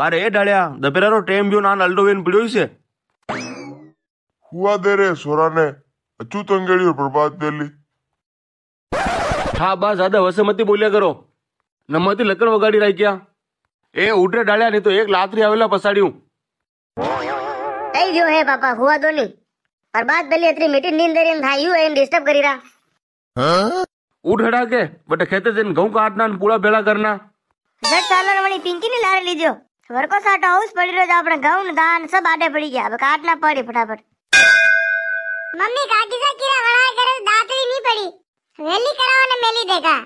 કારે એ ડાળ્યા દપેરાનો ટેમ બ્યો નાન અલ્ડોવેન પડ્યો છે હુવા દે રે સોરાને અચૂત અંગેડ્યો પ્રભાત દેલી હા બા દાદા વસમતી બોલ્યા કરો નમતી લકડ વગાડી રાખ્યા એ ઉઠે ડાળ્યા નહીં તો એક લાતરી આવેલા પસાડ્યું થઈ ગયો હે બાપા હુવા દો ની પ્રભાત દેલી અત્રી મીટિંગ ની અંદર એમ થાયું એમ ડિસ્ટર્બ કરી રા હા ઉઠ હડા કે બટ ખેતે જઈને ઘઉં કાઢના ને પૂળા ભેળા કરના જટ સાલર વળી પિંકી ની લારે લીજો વરકો સાટો હાઉસ પડી રહ્યો છે આપણે ઘઉં ધાન સબ આડે પડી ગયા હવે કાટ ના પડી ફટાફટ મમ્મી કાકી સા કીરા વળા કરે દાતરી ની પડી વેલી કરાવો ને મેલી દેગા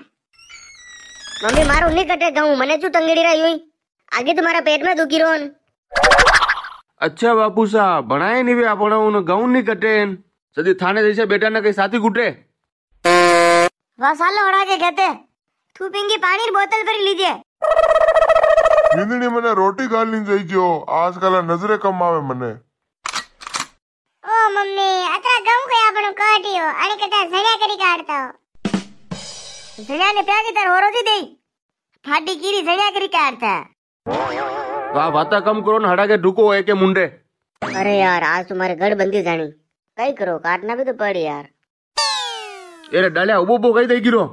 મમ્મી મારું નહીં કટે ઘઉં મને શું તંગડી રહી હોય आगे तुम्हारा पेट में दुखी रोन अच्छा बापू साहब बनाए नहीं भी आपने उन गाउन नहीं कटे सदी थाने जैसे बेटा ने कहीं साथी कुटे वाह साल उड़ा के कहते थूपिंग की पानी बोतल पर लीजिए જિંદડી મને રોટી ગાળીને જઈ ગયો આજકાલ નજરે કમાવે મને ઓ મમ્મી અતરા ગમ કોઈ આપણો કાઢ્યો અને કદા ઝણ્યા કરી કાઢતો ઝણ્યાને પ્યાગી તાર હોરો દી દે ફાટી કીરી ઝણ્યા કરી કાઢતા વાહ વાતા કમ કરો ને હડાકે ઢૂકો હોય કે મુંડે અરે યાર આજ તો મારી ગડબંધી જાણી કઈ કરો કાટના બી તો પડી યાર એટલે ડાલ્યા ઉભો ઉભો કઈ થઈ ગયો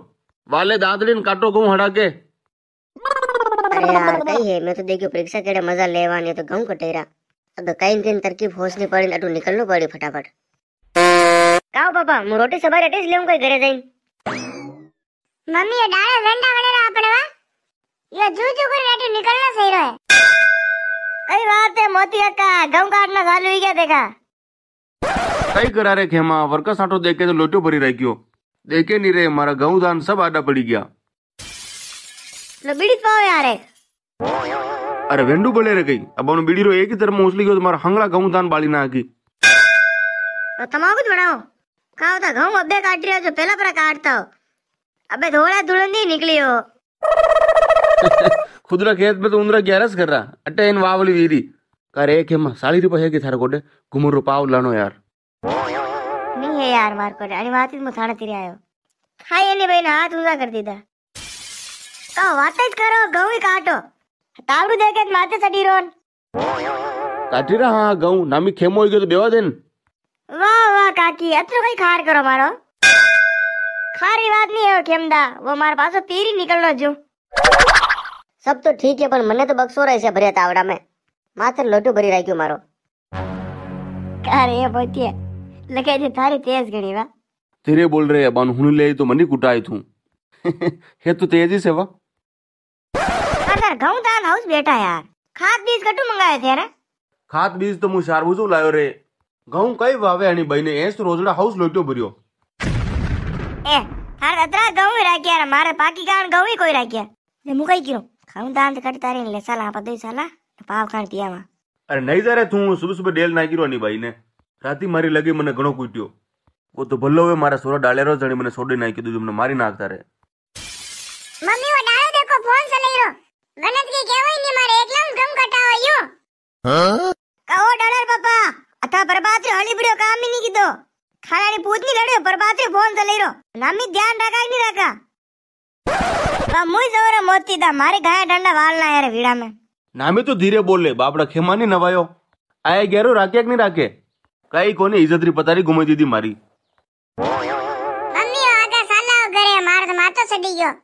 વાલે દાંતડીને કાટો ઘઉં હડાકે અલ્યા કઈ હે મેં તો દેખ્યું પરીક્ષા કેડે મજા લેવાની તો ઘઉં કટેરા અગર કઈ કઈ તરકીબ હોશની પડી અટું નીકળવું પડ્યું ફટાફટ કાવ બાપા હું રોટી સવારે એટલે જ લેવું કઈ ઘરે જઈને મમ્મી એ ડાળે વેંડા વડેરા આપણે વા યો જુ જુ કરી રાટી નીકળના સહી રહે કઈ વાત હે મોતી અક્કા ગમ કાટના ચાલુ હી ગયા દેખા કઈ કરા રે ખેમા વર્કર સાટો દેખે તો લોટો ભરી રહી ગયો દેખે ની રે મારા ઘઉં દાન સબ આડા પડી ગયા લો બીડી પાવ યાર એક અરે વેંડુ બોલે રે કઈ આ બાનું બીડી રો એકી તરફ ઉછલી ગયો મારા હંગળા ઘઉં તાન બાળી નાખી તમાકુ જ બનાવો ખાઓ તો ઘઉં અબે કાઢી રહ્યો છો પેલા પર કાઢતા હો अबे थोड़ा तुरंत ही निकली हो खुदरा खेत में तो उंदरा ग्यारस कर रहा अट्टे इन वावली वीरी कर एक है साड़ी रुपये की थारे कोटे घुमर रुपाव लानो यार नहीं है यार मार कोटे अरे वाती तुम तो थाना तिरे आयो हाय ये भाई ना हाथ ऊंचा कर दी था का वाता करो गऊ ही काटो તાવરું દેખે માથે સડી રોન કાઢી રા હા ઘઉં નામી ખેમો ગયો તો બેવા દે ને વાહ વાહ કાકી અતરો કઈ ખાર કરો મારો ખારી વાત નહીં હો ખેમદા વો મારા પાસો પીરી નીકળનો જો સબ તો ઠીક છે પણ મને તો બક્ષો રહે છે ભર્યા તાવડા મેં માથે લોટું ભરી રાખ્યું મારો કારે એ પોતીએ લખાય છે તારી તેજ ગણી વા तेरे बोल रहे अबान हुन ले तो मनी कुटाए तू हे तो तेजी से वा સર ઘઉં તાન હાઉસ બેઠા યાર ખાત બીજ કટુ મંગાવે છે રે ખાત બીજ તો હું સારવું છું લાવ્યો રે ઘઉં કઈ ભાવે એની બઈને એસ રોજડા હાઉસ લોટ્યો ભર્યો એ હાર અતરા ઘઉં રાખ્યા યાર મારે પાકી કાન ઘઉં કોઈ રાખ્યા ને હું કઈ કર્યું ઘઉં તાન કટ તારી લે સાલા આપા દઈ સાલા પાવ કાન પિયામાં અરે નહીં જરે તું સુબહ સુબહ ડેલ ના કર્યો ની બઈને રાતી મારી લગી મને ઘણો કૂટ્યો કો તો ભલ્લો હવે મારા સોરા ડાલેરો જણી મને છોડી નાખી દીધું મને મારી નાખતા રે હાલાની પૂતની લડ્યો પરબાત્રી ફોન તો લઈ નામી ધ્યાન રાખા નહીં રાખા મુઈ સવારે મોતી દા મારી ગાયા ડંડા વાળના યાર વીડા મે નામી તો ધીરે બોલે બાપડા ખેમાની નવાયો આય ગેરો રાખ્યા કે નહીં રાખે કઈ કોની ઇજ્જતરી પતારી ગુમાઈ દીધી મારી મમ્મી આગા સાલા ઘરે મારો માથો સડી ગયો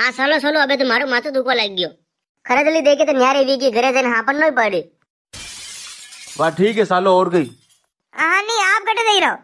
હા સલો સલો હવે તો મારું માથું દુખવા લાગી ગયો ખરદલી દેખી તો ન્યારે વી ગઈ ઘરે જઈને હાપણ નઈ પડી વાહ ठीक है सालो और गई हाँ नहीं आप कटे दे रहा